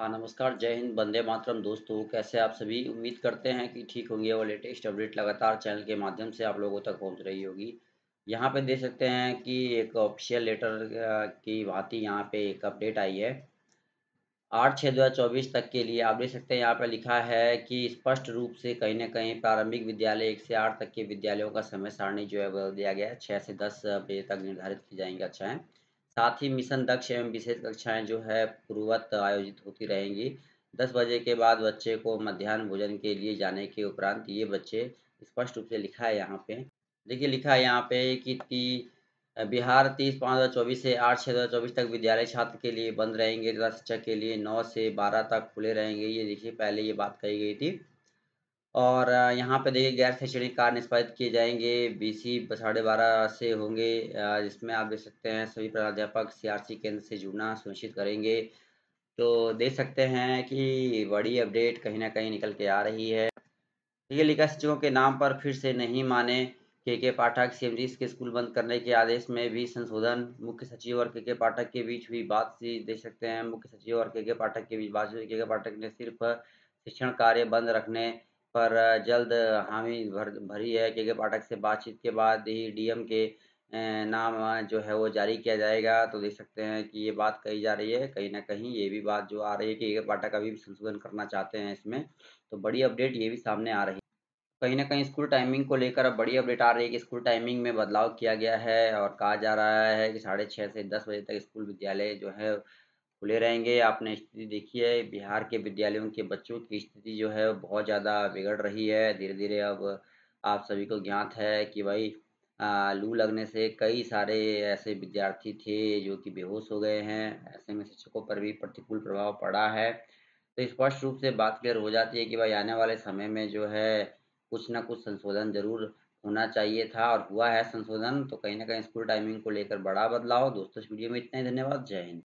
हाँ नमस्कार जय हिंद बंदे मातरम दोस्तों कैसे आप सभी उम्मीद करते हैं कि ठीक होंगे और लेटेस्ट अपडेट लगातार चैनल के माध्यम से आप लोगों तक पहुंच रही होगी यहाँ पे देख सकते हैं कि एक ऑफिशियल लेटर की भांति यहाँ पे एक अपडेट आई है आठ छः दो चौबीस तक के लिए आप देख सकते हैं यहाँ पर लिखा है कि स्पष्ट रूप से कहीं ना कहीं प्रारंभिक विद्यालय एक से आठ तक के विद्यालयों का समय सारणी जो है वह दिया गया है छः से दस बजे तक निर्धारित की जाएंगे अच्छा है साथ ही मिशन दक्ष एवं विशेष कक्षाएं जो है पूर्वत आयोजित होती रहेंगी दस बजे के बाद बच्चे को मध्यान्ह भोजन के लिए जाने के उपरांत ये बच्चे स्पष्ट रूप से लिखा है यहाँ पे देखिए लिखा है यहाँ पे कि ती बिहार तीस पाँच हज़ार चौबीस से आठ छः हज़ार चौबीस तक विद्यालय छात्र के लिए बंद रहेंगे तथा शिक्षक के लिए नौ से बारह तक खुले रहेंगे ये देखिए पहले ये बात कही गई थी और यहाँ पे देखिए गैर शैक्षणिक कार्य निष्पादित किए जाएंगे बी सी साढ़े बारह से होंगे जिसमें आप देख सकते हैं सभी प्राध्यापक सीआरसी केंद्र से जुड़ना सुनिश्चित करेंगे तो देख सकते हैं कि बड़ी अपडेट कहीं ना कहीं निकल के आ रही है ठीक लिखा सचिवों के नाम पर फिर से नहीं माने के के पाठक सीएमजी के स्कूल बंद करने के आदेश में भी संशोधन मुख्य सचिव और के के पाठक के बीच हुई बात देख सकते हैं मुख्य सचिव और के के पाठक के बीच बातचीत के के पाठक ने सिर्फ शिक्षण कार्य बंद रखने पर जल्द हामी भर भरी है के के पाठक से बातचीत के बाद ही डीएम के नाम जो है वो जारी किया जाएगा तो देख सकते हैं कि ये बात कही जा रही है कहीं ना कहीं ये भी बात जो आ रही है कि के पाठक अभी भी संशोधन करना चाहते हैं इसमें तो बड़ी अपडेट ये भी सामने आ रही है कहीं ना कहीं स्कूल टाइमिंग को लेकर अब बड़ी अपडेट आ रही है कि स्कूल टाइमिंग में बदलाव किया गया है और कहा जा रहा है कि साढ़े छः से दस बजे तक स्कूल विद्यालय जो है खुले रहेंगे आपने स्थिति देखी है बिहार के विद्यालयों के बच्चों की स्थिति जो है बहुत ज़्यादा बिगड़ रही है धीरे धीरे अब आप सभी को ज्ञात है कि भाई लू लगने से कई सारे ऐसे विद्यार्थी थे जो कि बेहोश हो गए हैं ऐसे में शिक्षकों पर भी प्रतिकूल प्रभाव पड़ा है तो स्पष्ट रूप से बात क्लियर हो जाती है कि भाई आने वाले समय में जो है कुछ ना कुछ संशोधन जरूर होना चाहिए था और हुआ है संशोधन तो कहीं ना कहीं स्कूल टाइमिंग को लेकर बड़ा बदलाव दोस्तों इस वीडियो में इतना ही धन्यवाद जय हिंद